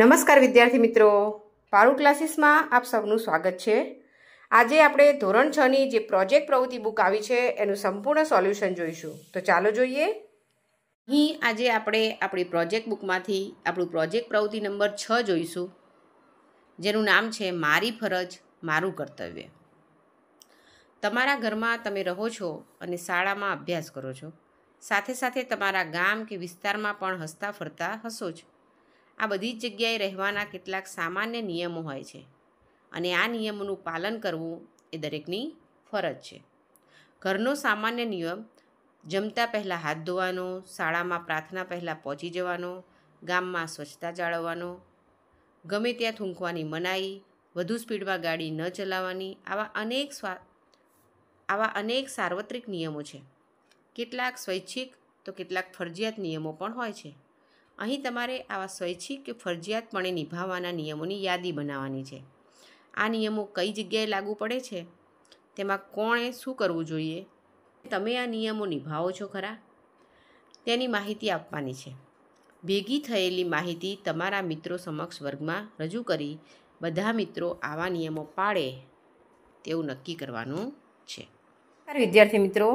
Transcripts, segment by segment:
નમસ્કાર વિદ્યાર્થી મિત્રો પારૂ ક્લાસીસમાં આપ સૌનું સ્વાગત છે આજે આપણે ધોરણ છ ની જે પ્રોજેક્ટ પ્રવૃત્તિ બુક આવી છે એનું સંપૂર્ણ સોલ્યુશન જોઈશું તો ચાલો જોઈએ અહીં આજે આપણે આપણી પ્રોજેક્ટ બુકમાંથી આપણું પ્રોજેક્ટ પ્રવૃત્તિ નંબર છ જોઈશું જેનું નામ છે મારી ફરજ મારું કર્તવ્ય તમારા ઘરમાં તમે રહો છો અને શાળામાં અભ્યાસ કરો છો સાથે સાથે તમારા ગામ કે વિસ્તારમાં પણ હસતા ફરતા હસો છો આ બધી જ જગ્યાએ રહેવાના કેટલાક સામાન્ય નિયમો હોય છે અને આ નિયમોનું પાલન કરવું એ દરેકની ફરજ છે ઘરનો સામાન્ય નિયમ જમતા પહેલાં હાથ ધોવાનો શાળામાં પ્રાર્થના પહેલાં પહોંચી જવાનો ગામમાં સ્વચ્છતા જાળવવાનો ગમે ત્યાં થૂંકવાની મનાઈ વધુ સ્પીડમાં ગાડી ન ચલાવવાની આવા અનેક સ્વા આવા અનેક સાર્વત્રિક નિયમો છે કેટલાક સ્વૈચ્છિક તો કેટલાક ફરજિયાત નિયમો પણ હોય છે અહીં તમારે આવા સ્વૈચ્છિક કે ફરજિયાતપણે નિભાવવાના નિયમોની યાદી બનાવવાની છે આ નિયમો કઈ જગ્યાએ લાગુ પડે છે તેમાં કોણે શું કરવું જોઈએ તમે આ નિયમો નિભાવો છો ખરા તેની માહિતી આપવાની છે ભેગી થયેલી માહિતી તમારા મિત્રો સમક્ષ વર્ગમાં રજૂ કરી બધા મિત્રો આવા નિયમો પાળે તેવું નક્કી કરવાનું છે વિદ્યાર્થી મિત્રો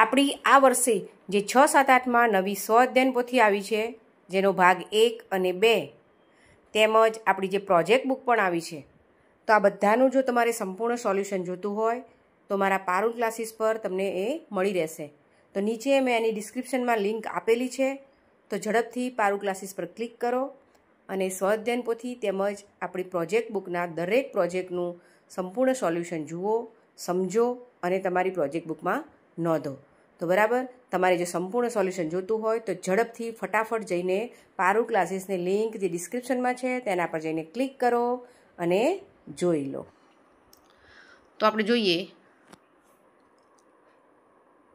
આપણી આ વર્ષે જે છ સાત આઠમાં નવી સ્વ અધ્યયન પોથી આવી છે જેનો ભાગ એક અને બે તેમજ આપણી જે પ્રોજેક્ટ બુક પણ આવી છે તો આ બધાનું જો તમારે સંપૂર્ણ સોલ્યુશન જોતું હોય તો મારા પારુલ ક્લાસીસ પર તમને એ મળી રહેશે તો નીચે મેં એની ડિસ્ક્રિપ્શનમાં લિંક આપેલી છે તો ઝડપથી પારુ ક્લાસીસ પર ક્લિક કરો અને સ્વાધ્યાયન પોથી તેમજ આપણી પ્રોજેક્ટ બુકના દરેક પ્રોજેક્ટનું સંપૂર્ણ સોલ્યુશન જુઓ સમજો અને તમારી પ્રોજેક્ટ બુકમાં નોંધો તો બરાબર તમારે જો સંપૂર્ણ સોલ્યુશન જોતું હોય તો ઝડપથી ફટાફટ જઈને પારૂ ક્લાસીસની લિંક જે ડિસ્ક્રિપ્શનમાં છે તેના પર જઈને ક્લિક કરો અને જોઈ લો તો આપણે જોઈએ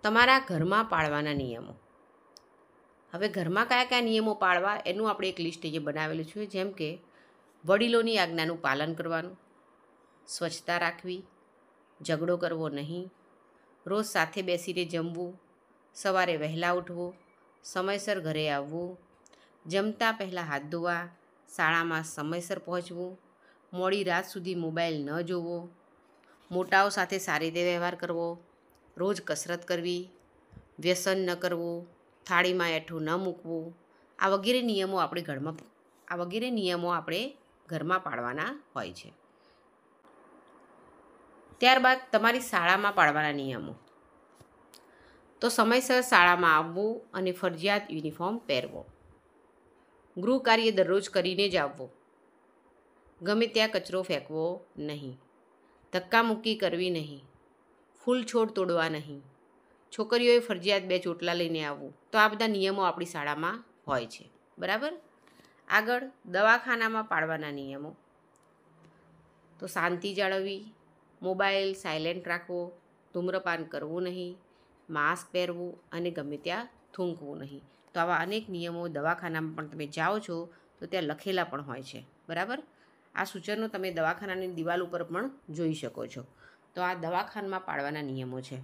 તમારા ઘરમાં પાળવાના નિયમો હવે ઘરમાં કયા કયા નિયમો પાળવા એનું આપણે એક લિસ્ટ અહીંયા બનાવેલું છે જેમ કે વડીલોની આજ્ઞાનું પાલન કરવાનું સ્વચ્છતા રાખવી ઝઘડો કરવો નહીં રોજ સાથે બેસીને જમવું સવારે વહેલા ઉઠવું સમયસર ઘરે આવવું જમતા પહેલાં હાથ ધોવા શાળામાં સમયસર પહોંચવું મોડી રાત સુધી મોબાઈલ ન જોવો મોટાઓ સાથે સારી રીતે વ્યવહાર કરવો રોજ કસરત કરવી વ્યસન ન કરવું થાળીમાં એઠું ન મૂકવું આ વગેરે નિયમો આપણે ઘરમાં આ વગેરે નિયમો આપણે ઘરમાં પાળવાના હોય છે ત્યારબાદ તમારી શાળામાં પાળવાના નિયમો તો સમયસર શાળામાં આવવું અને ફરજિયાત યુનિફોર્મ પહેરવો ગૃહ કાર્ય દરરોજ કરીને જ આવવો ગમે ત્યાં કચરો ફેંકવો નહીં ધક્કામુક્કી કરવી નહીં ફૂલ છોડ તોડવા નહીં છોકરીઓએ ફરજિયાત બે ચોટલા લઈને આવવું તો આ બધા નિયમો આપણી શાળામાં હોય છે બરાબર આગળ દવાખાનામાં પાળવાના નિયમો તો શાંતિ જાળવવી મોબાઈલ સાયલેન્ટ રાખવો ધૂમ્રપાન કરવું નહીં માસ્ક પહેરવું અને ગમે ત્યાં થૂંકવું નહીં તો આવા અનેક નિયમો દવાખાનામાં પણ તમે જાઓ છો તો ત્યાં લખેલા પણ હોય છે બરાબર આ સૂચનો તમે દવાખાનાની દિવાલ ઉપર પણ જોઈ શકો છો તો આ દવાખાનામાં પાળવાના નિયમો છે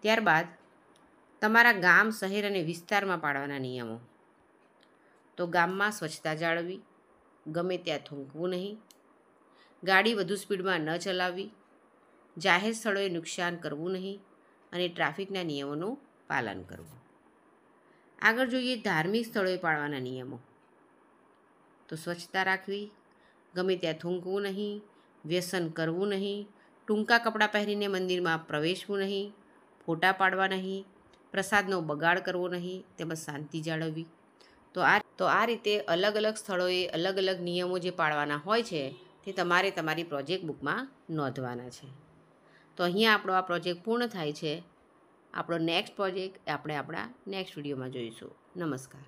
ત્યારબાદ તમારા ગામ શહેર અને વિસ્તારમાં પાળવાના નિયમો તો ગામમાં સ્વચ્છતા જાળવવી ગમે ત્યાં થૂંકવું નહીં ગાડી વધુ સ્પીડમાં ન ચલાવવી જાહેર સ્થળોએ નુકસાન કરવું નહીં અને ટ્રાફિકના નિયમોનું પાલન કરવું આગળ જોઈએ ધાર્મિક સ્થળોએ પાળવાના નિયમો તો સ્વચ્છતા રાખવી ગમે ત્યાં થૂંકવું નહીં વ્યસન કરવું નહીં ટૂંકા કપડાં પહેરીને મંદિરમાં પ્રવેશવું નહીં ફોટા પાડવા નહીં પ્રસાદનો બગાડ કરવો નહીં તેમજ શાંતિ જાળવવી તો આ તો આ રીતે અલગ અલગ સ્થળોએ અલગ અલગ નિયમો જે પાળવાના હોય છે તે તમારે તમારી પ્રોજેક્ટ બુકમાં નોંધવાના છે તો અહીંયા આપણો આ પ્રોજેક્ટ પૂર્ણ થાય છે આપણો નેક્સ્ટ પ્રોજેક્ટ આપણે આપણા નેક્સ્ટ વિડીયોમાં જોઈશું નમસ્કાર